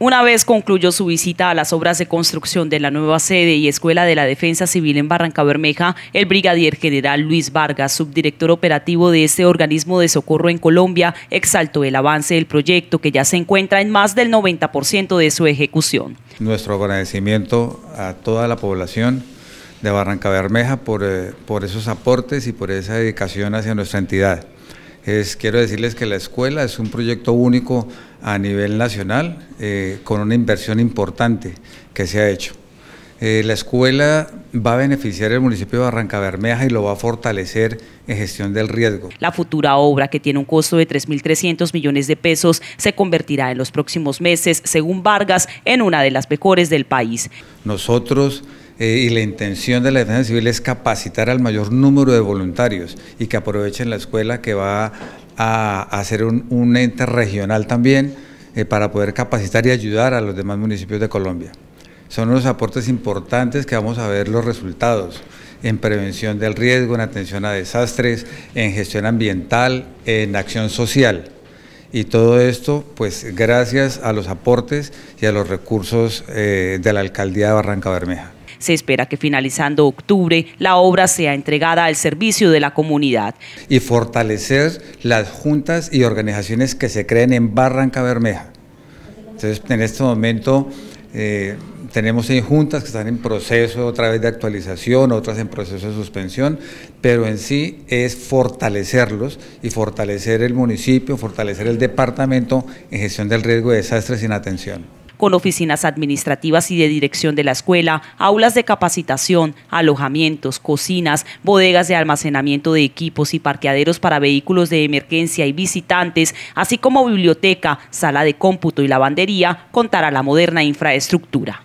Una vez concluyó su visita a las obras de construcción de la nueva sede y escuela de la Defensa Civil en Barranca Bermeja, el brigadier general Luis Vargas, subdirector operativo de este organismo de socorro en Colombia, exaltó el avance del proyecto que ya se encuentra en más del 90% de su ejecución. Nuestro agradecimiento a toda la población de Barranca Bermeja por, eh, esos aportes y por esa dedicación hacia nuestra entidad quiero decirles que la escuela es un proyecto único a nivel nacional eh, con una inversión importante que se ha hecho. Eh, la escuela va a beneficiar el municipio de Barranca Bermeja y lo va a fortalecer en gestión del riesgo. La futura obra, que tiene un costo de 3.300 millones de pesos, se convertirá en los próximos meses, según Vargas, en una de las mejores del país. Nosotros eh, y la intención de la defensa civil es capacitar al mayor número de voluntarios y que aprovechen la escuela que va a, hacer un, ente regional también eh, para poder capacitar y ayudar a los demás municipios de Colombia. Son unos aportes importantes que vamos a ver los resultados en prevención del riesgo, en atención a desastres, en gestión ambiental, en acción social. Y todo esto, pues gracias a los aportes y a los recursos eh, de la Alcaldía de Barranca Bermeja. Se espera que finalizando octubre la obra sea entregada al servicio de la comunidad. Y fortalecer las juntas y organizaciones que se creen en Barranca Bermeja. Entonces, en este momento... Eh, tenemos seis juntas que están en proceso otra vez de actualización, otras en proceso de suspensión, pero en sí es fortalecerlos y fortalecer el municipio, fortalecer el departamento en gestión del riesgo de desastres sin atención con oficinas administrativas y de dirección de la escuela, aulas de capacitación, alojamientos, cocinas, bodegas de almacenamiento de equipos y parqueaderos para vehículos de emergencia y visitantes, así como biblioteca, sala de cómputo y lavandería, contará la moderna infraestructura.